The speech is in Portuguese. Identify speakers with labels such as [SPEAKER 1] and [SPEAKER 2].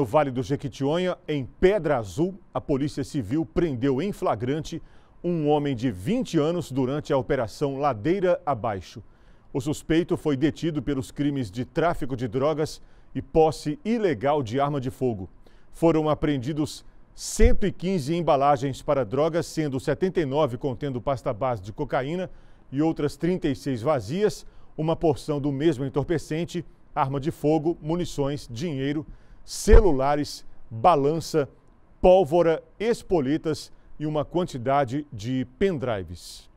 [SPEAKER 1] No Vale do Jequitinhonha, em Pedra Azul, a Polícia Civil prendeu em flagrante um homem de 20 anos durante a Operação Ladeira Abaixo. O suspeito foi detido pelos crimes de tráfico de drogas e posse ilegal de arma de fogo. Foram apreendidos 115 embalagens para drogas, sendo 79 contendo pasta base de cocaína e outras 36 vazias, uma porção do mesmo entorpecente, arma de fogo, munições, dinheiro celulares, balança, pólvora, espolitas e uma quantidade de pendrives.